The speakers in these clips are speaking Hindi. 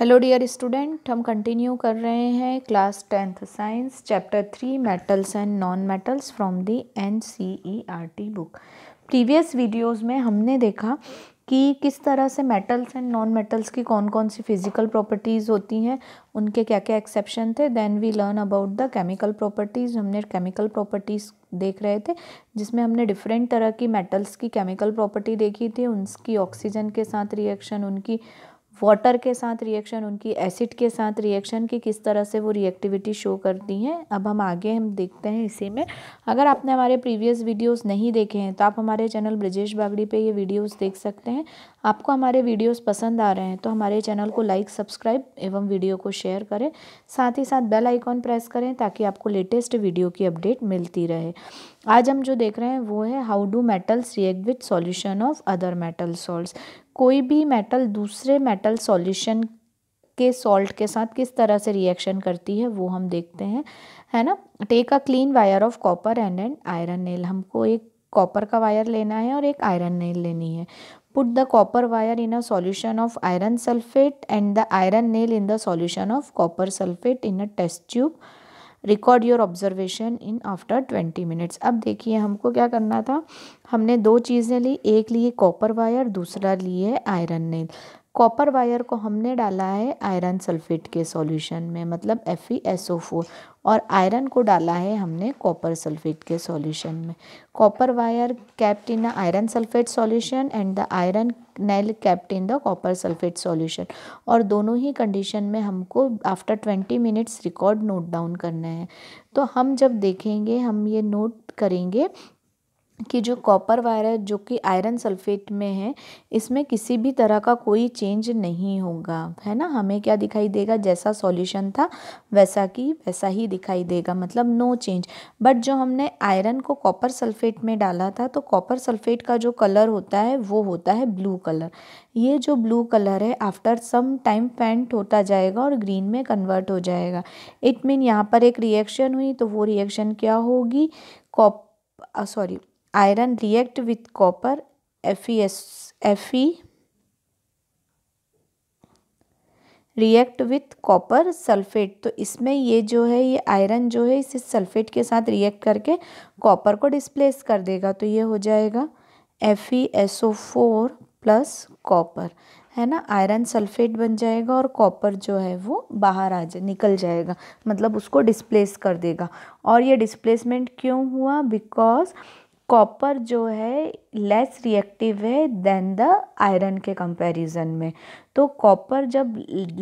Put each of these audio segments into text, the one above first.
हेलो डियर स्टूडेंट हम कंटिन्यू कर रहे हैं class tenth science chapter three metals and non metals from the N C E R T book previous videos में हमने देखा कि किस तरह से मेटल्स एंड नॉन मेटल्स की कौन कौन सी फिजिकल प्रॉपर्टीज़ होती हैं उनके क्या क्या एक्सेप्शन थे then we learn about the chemical properties हमने केमिकल प्रॉपर्टीज़ देख रहे थे जिसमें हमने डिफरेंट तरह की मेटल्स की केमिकल प्रॉपर्टी देखी थी उनकी ऑक्सीजन के साथ रिएक्शन उनकी वाटर के साथ रिएक्शन उनकी एसिड के साथ रिएक्शन की किस तरह से वो रिएक्टिविटी शो करती हैं अब हम आगे हम देखते हैं इसी में अगर आपने हमारे प्रीवियस वीडियोस नहीं देखे हैं तो आप हमारे चैनल ब्रजेश बागड़ी पे ये वीडियोस देख सकते हैं आपको हमारे वीडियोस पसंद आ रहे हैं तो हमारे चैनल को लाइक सब्सक्राइब एवं वीडियो को शेयर करें साथ ही साथ बेल आइकॉन प्रेस करें ताकि आपको लेटेस्ट वीडियो की अपडेट मिलती रहे आज हम जो देख रहे हैं वो है how do metals react with solution of other metal salts कोई भी मेटल दूसरे मेटल सॉल्यूशन के सॉल्ट के साथ किस तरह से रिएक्शन करती है वो हम देखते हैं है ना take a clean wire of copper and and iron nail हमको एक कॉपर का वायर लेना है और एक आयरन नेल लेनी है put the copper wire in a solution of iron sulphate and the iron nail in the solution of copper sulphate in a test tube record your observation in after twenty minutes अब देखिए हमको क्या करना था हमने दो चीज़ें ली एक लिए कॉपर वायर दूसरा लिए आयरन नेल कॉपर वायर को हमने डाला है आयरन सल्फेट के सॉल्यूशन में मतलब FeSO4 और आयरन को डाला है हमने कॉपर सल्फेट के सॉल्यूशन में copper wire kept in the iron sulphate solution and the iron nail kept in the copper sulphate solution और दोनों ही कंडीशन में हमको after twenty minutes record note down करना है तो हम जब देखेंगे हम ये नोट करेंगे कि जो कॉपर वायर है जो कि आयरन सल्फेट में है इसमें किसी भी तरह का कोई चेंज नहीं होगा है ना हमें क्या दिखाई देगा जैसा सॉल्यूशन था वैसा कि वैसा ही दिखाई देगा मतलब नो चेंज बट जो हमने आयरन को कॉपर सल्फेट में डाला था तो कॉपर सल्फेट का जो कलर होता है वो होता है ब्लू कलर ये जो ब्लू कलर है आफ्टर सम टाइम फेंट होता जाएगा और ग्रीन में कन्वर्ट हो जाएगा इट मीन यहाँ पर एक रिएक्शन हुई तो वो रिएक्शन क्या होगी cop sorry uh, copper F E S F E react with copper sulphate तो इसमें ये जो है ये आयरन जो है इसे सल्फेट के साथ रिएक्ट करके कॉपर को डिस्प्लेस कर देगा तो ये हो जाएगा F E S O four plus copper है ना आयरन सल्फेट बन जाएगा और कॉपर जो है वो बाहर आ जाए निकल जाएगा मतलब उसको डिस्प्लेस कर देगा और ये डिस्प्लेसमेंट क्यों हुआ बिकॉज कॉपर जो है लेस रिएक्टिव है देन द आयरन के कंपैरिजन में तो कॉपर जब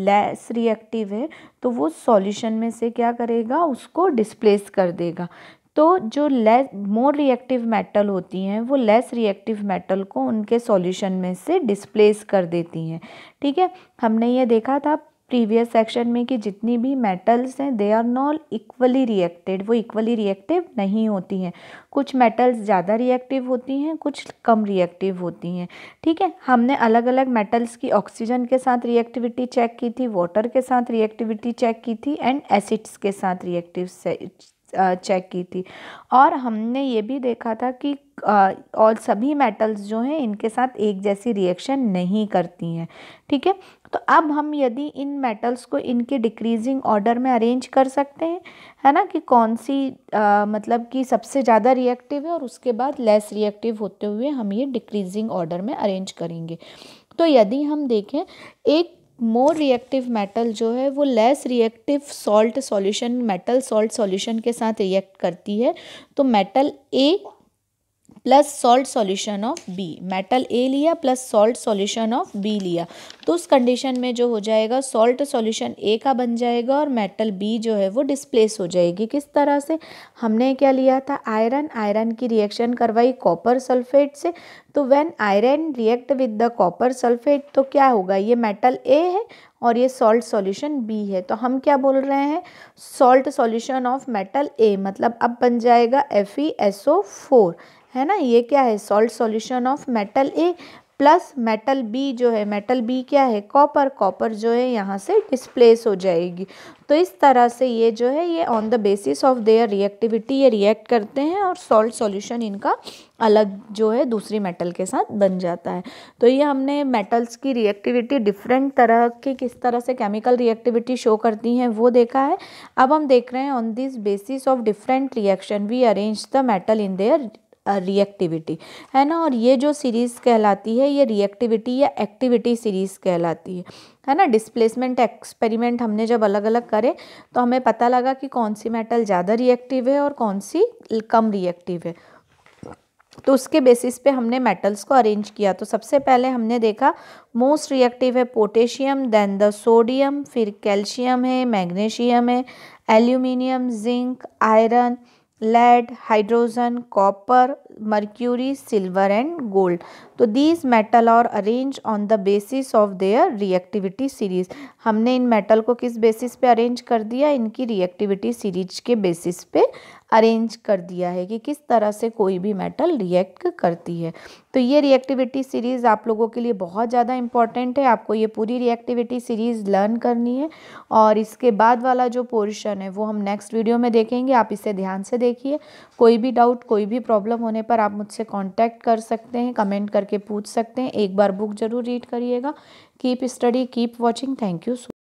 लेस रिएक्टिव है तो वो सॉल्यूशन में से क्या करेगा उसको डिस्प्लेस कर देगा तो जो लेस मोर रिएक्टिव मेटल होती हैं वो लेस रिएक्टिव मेटल को उनके सॉल्यूशन में से डिस्प्लेस कर देती हैं ठीक है हमने ये देखा था प्रीवियस सेक्शन में कि जितनी भी मेटल्स हैं they are not equally reacted वो इक्वली रिएक्टिव नहीं होती हैं कुछ मेटल्स ज़्यादा रिएक्टिव होती हैं कुछ कम रिएक्टिव होती हैं ठीक है हमने अलग अलग मेटल्स की ऑक्सीजन के साथ रिएक्टिविटी चेक की थी वाटर के साथ रिएक्टिविटी चेक की थी एंड एसिड्स के साथ रिएक्टिव चेक की थी और हमने ये भी देखा था कि और सभी मेटल्स जो हैं इनके साथ एक जैसी रिएक्शन नहीं करती हैं ठीक है तो अब हम यदि इन मेटल्स को इनके डिक्रीजिंग ऑर्डर में अरेंज कर सकते हैं है ना कि कौन सी आ, मतलब कि सबसे ज़्यादा रिएक्टिव है और उसके बाद लेस रिएक्टिव होते हुए हम ये डिक्रीजिंग ऑर्डर में अरेंज करेंगे तो यदि हम देखें एक मोर रिएक्टिव मेटल जो है वो less reactive salt solution metal salt solution के साथ रिएक्ट करती है तो metal A plus salt solution of B metal A लिया plus salt solution of B लिया तो उस कंडीशन में जो हो जाएगा सॉल्ट सॉल्यूशन ए का बन जाएगा और मेटल बी जो है वो डिस्प्लेस हो जाएगी किस तरह से हमने क्या लिया था आयरन आयरन की रिएक्शन करवाई कॉपर सल्फेट से तो when iron react with the copper sulphate तो क्या होगा ये मेटल ए है और ये सॉल्ट सॉल्यूशन बी है तो हम क्या बोल रहे हैं salt solution of metal A मतलब अब बन जाएगा F E S O four है ना ये क्या है salt solution of metal A plus metal B जो है मेटल बी क्या है कॉपर कॉपर जो है यहाँ से डिस्प्लेस हो जाएगी तो इस तरह से ये जो है ये on the basis of their reactivity ये रिएक्ट करते हैं और सॉल्ट सॉल्यूशन इनका अलग जो है दूसरी मेटल के साथ बन जाता है तो ये हमने मेटल्स की रिएक्टिविटी डिफरेंट तरह के किस तरह से केमिकल रिएक्टिविटी शो करती हैं वो देखा है अब हम देख रहे हैं on this basis of different reaction we arrange the metal in their reactivity है ना और ये जो सीरीज़ कहलाती है ये रिएक्टिविटी या एक्टिविटी सीरीज़ कहलाती है है ना डिस्प्लेसमेंट एक्सपेरिमेंट हमने जब अलग अलग करे तो हमें पता लगा कि कौन सी मेटल ज़्यादा रिएक्टिव है और कौन सी कम रिएक्टिव है तो उसके बेसिस पे हमने मेटल्स को अरेंज किया तो सबसे पहले हमने देखा मोस्ट रिएक्टिव है पोटेशियम देन द सोडियम फिर कैल्शियम है मैग्नीशियम है aluminium zinc iron lead hydrogen copper mercury silver and gold तो these metal are arrange on the basis of their reactivity series हमने इन मेटल को किस बेसिस पे अरेंज कर दिया इनकी रिएक्टिविटी सीरीज के बेसिस पे अरेंज कर दिया है कि किस तरह से कोई भी मेटल रिएक्ट करती है तो ये रिएक्टिविटी सीरीज़ आप लोगों के लिए बहुत ज़्यादा इंपॉर्टेंट है आपको ये पूरी रिएक्टिविटी सीरीज़ लर्न करनी है और इसके बाद वाला जो पोर्शन है वो हम नेक्स्ट वीडियो में देखेंगे आप इसे ध्यान से देखिए कोई भी डाउट कोई भी प्रॉब्लम होने पर आप मुझसे कॉन्टैक्ट कर सकते हैं कमेंट करके करके पूछ सकते हैं एक बार बुक जरूर रीड करिएगा keep study keep watching thank you so